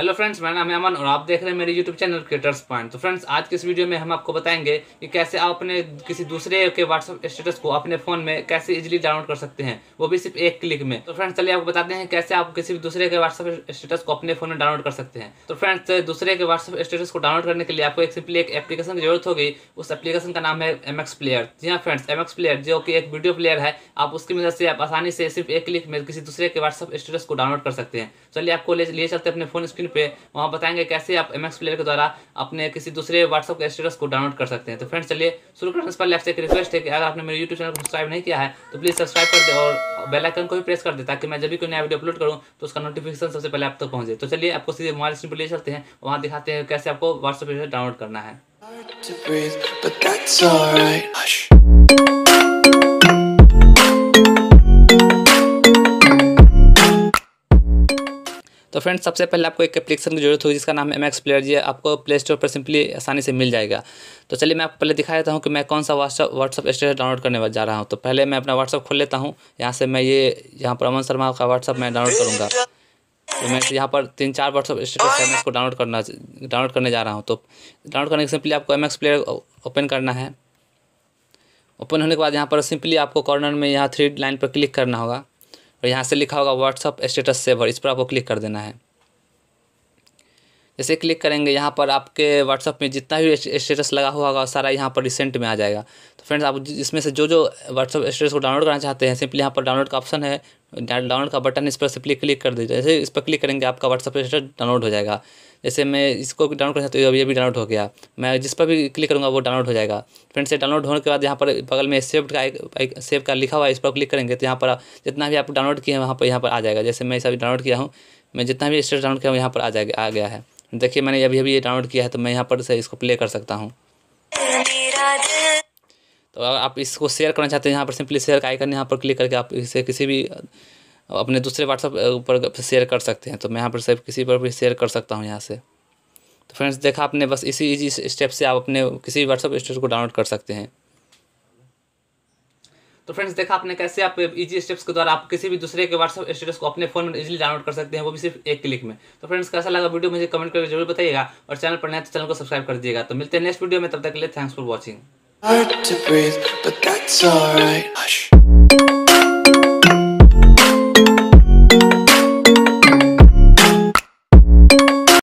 Hello friends मेरा नाम है अमन और आप देख रहे हैं मेरे यूट्यूब चैनल क्रिएटर्स पॉइंट तो फ्रेंड्स आज के इस वीडियो में हम आपको बताएंगे कि कैसे आप अपने किसी दूसरे के व्हाट्सअप स्टेटस को अपने फ़ोन में कैसे इजीली डाउनलोड कर सकते हैं वो भी सिर्फ एक क्लिक में तो फ्रेंड्स चलिए आपको बताते हैं कैसे आप किसी भी दूसरे के व्हाट्सअप स्टेटस को अपने फ़ोन में डाउनलोड कर सकते हैं तो फ्रेंड्स दूसरे के व्हाट्सअप स्टेटस को डाउनलोड करने के लिए आपको एक सिंपली एक एप्लीकेशन की जरूरत होगी उस एप्लीकेशन का नाम है एम प्लेयर जी हाँ फ्रेंड्स एम प्लेयर जो कि एक वीडियो प्लेयर है आप उसकी मदद से आप आसानी से सिर्फ एक क्लिक में किसी दूसरे के व्हाट्सअप स्टेटस को डाउनलोड कर सकते हैं चलिए आपको ले चलते अपने फोन स्क्रीन प्रोफाइल पे वहाँ बताएंगे कैसे आप एम प्लेयर के द्वारा अपने किसी दूसरे व्हाट्सअप के स्टेटस को डाउनलोड कर सकते हैं तो फ्रेंड्स चलिए शुरू करने से पहले आपसे एक रिक्वेस्ट है कि अगर आपने मेरे यूट्यूब चैनल को सब्सक्राइब नहीं किया है तो प्लीज़ सब्सक्राइब कर दे और बेलाइकन को भी प्रेस कर दे ताकि मैं जब भी कोई नया वीडियो अपलोड करूँ तो उसका नोटिफिकेशन सबसे पहले आप तक पहुँचे तो चलिए आपको सीधे मोबाइल स्क्रीन पर ले चलते हैं वहाँ दिखाते हैं कैसे आपको व्हाट्सअप डाउनलोड करना है To breathe, but that's Hush. तो फ्रेंड्स सबसे पहले आपको एक एप्लीकेशन की जरूरत होगी जिसका नाम एम एक्स प्लेयर जी आपको प्ले स्टोर पर सिंपली आसानी से मिल जाएगा तो चलिए मैं आपको पहले दिखा देता हूँ कि मैं कौन सा व्हाट्सअप व्हाट्सअप स्टेटस डाउनलोड करने जा रहा हूँ तो पहले मैं अपना व्हाट्सअप खोल लेता हूँ यहाँ से मैं ये यहाँ पर अमन शर्मा का व्हाट्सअप मैं डाउनलोड करूँगा तो मैं यहाँ पर तीन चार व्हाट्सअप स्टेटस है मैं इसको डाउनलोड करना डाउनलोड करने जा रहा हूँ तो डाउनलोड करने के सिंपली आपको एम एक्स प्लेयर ओपन करना है ओपन होने के बाद यहाँ पर सिंपली आपको कॉर्नर में यहाँ थ्री लाइन पर क्लिक करना होगा और यहाँ से लिखा होगा व्हाट्सअप स्टेटस सेवर इस पर आपको क्लिक कर देना है जैसे क्लिक करेंगे यहाँ पर आपके व्हाट्सअप में जितना भी स्टेटस लगा हुआ होगा सारा यहाँ पर रिसेंट में आ जाएगा तो फ्रेंड्स आप इसमें से जो जो व्हाट्सअप स्टेटस को डाउनलोड करना चाहते हैं सिंपली यहाँ पर डाउनलोड का ऑप्शन है डाउनलोड का बटन इस पर सिंपली क्लिक कर दीजिए जैसे इस पर क्लिक करेंगे आपका व्हाट्सअप स्टेटस डाउनलोड हो जाएगा जैसे मैं इसको डाउनलोड करना चाहता हूँ ये भी डाउनलोड हो गया मैं जिस पर भी क्लिक करूँगा वो डाउनलोड हो जाएगा फ्रेंड्स ये डाउनलोड होने के बाद यहाँ पर बगल में सेव का एक सेव का लिखा हुआ है इस पर क्लिक करेंगे तो यहाँ पर जितना भी आप डाउनलोड किए हैं वहाँ पर यहाँ पर आ जाएगा जैसे मैं इस डाउनलोड किया हूँ मैं जितना भी स्टेट डाउनलोड किया यहाँ पर आ जाएगा आ गया है देखिए मैंने अभी अभी ये डाउनलोड किया है तो मैं यहाँ पर से इसको प्ले कर सकता हूँ तो अगर आप इसको शेयर करना चाहते हैं यहाँ पर सिंपली शेयर का आइकन यहाँ पर क्लिक करके आप इसे किसी भी अपने दूसरे व्हाट्सअप पर शेयर कर सकते हैं तो मैं यहाँ पर सिर्फ किसी पर भी शेयर कर सकता हूँ यहाँ से तो फ्रेंड्स देखा आपने बस इसी इजी स्टेप से आप अपने किसी भी व्हाट्सअप स्टेटस को डाउनलोड कर सकते हैं तो फ्रेंड्स देखा आपने कैसे आप इजी स्टेप्स के द्वारा आप किसी भी दूसरे के व्हाट्सअप स्टेटस को अपने फोन में इजीली डाउनलोड कर सकते हैं वो भी सिर्फ एक क्लिक में तो फ्रेंड्स कैसा लगा वीडियो मुझे कमेंट करके जरूर बताइएगा और चैनल पर नया तो चैनल को सब्सक्राइब कर दिएगा तो मिलते हैं नेक्स्ट वीडियो में तब तक के लिए थैंक्स फॉर वॉचिंग